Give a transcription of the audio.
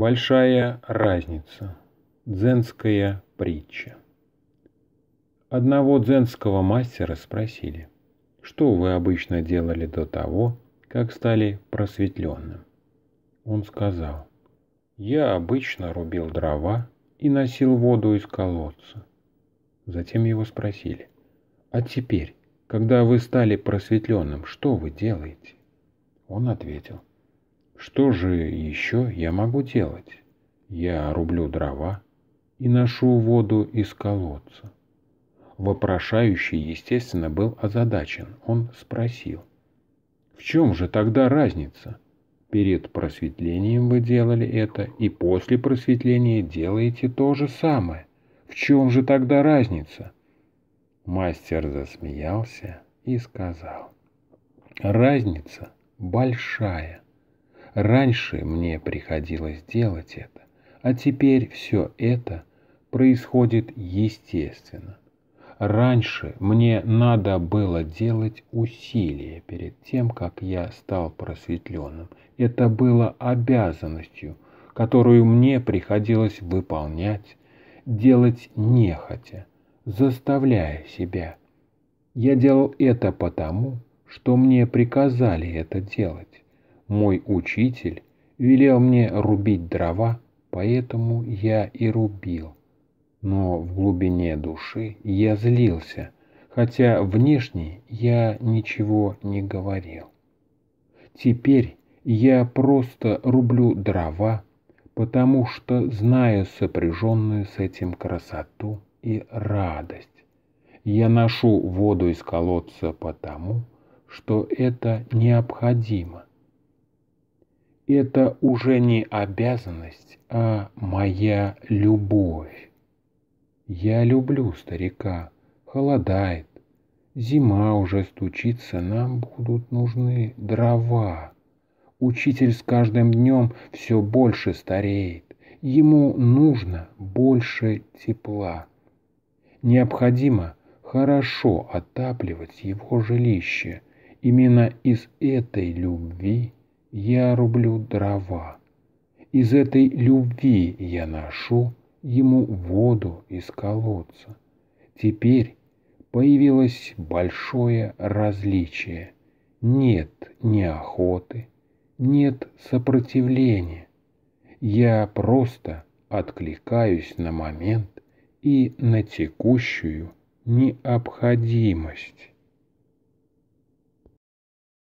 Большая разница. Дзенская притча. Одного дзенского мастера спросили, что вы обычно делали до того, как стали просветленным. Он сказал, я обычно рубил дрова и носил воду из колодца. Затем его спросили, а теперь, когда вы стали просветленным, что вы делаете? Он ответил, что же еще я могу делать? Я рублю дрова и ношу воду из колодца. Вопрошающий, естественно, был озадачен. Он спросил. В чем же тогда разница? Перед просветлением вы делали это, и после просветления делаете то же самое. В чем же тогда разница? Мастер засмеялся и сказал. Разница большая. Раньше мне приходилось делать это, а теперь все это происходит естественно. Раньше мне надо было делать усилия перед тем, как я стал просветленным. Это было обязанностью, которую мне приходилось выполнять, делать нехотя, заставляя себя. Я делал это потому, что мне приказали это делать мой учитель велел мне рубить дрова, поэтому я и рубил. Но в глубине души я злился, хотя внешне я ничего не говорил. Теперь я просто рублю дрова, потому что знаю сопряженную с этим красоту и радость. Я ношу воду из колодца потому, что это необходимо это уже не обязанность, а моя любовь. Я люблю старика, холодает, зима уже стучится, нам будут нужны дрова. Учитель с каждым днем все больше стареет, ему нужно больше тепла. Необходимо хорошо отапливать его жилище. Именно из этой любви я рублю дрова. Из этой любви я ношу ему воду из колодца. Теперь появилось большое различие. Нет неохоты, нет сопротивления. Я просто откликаюсь на момент и на текущую необходимость.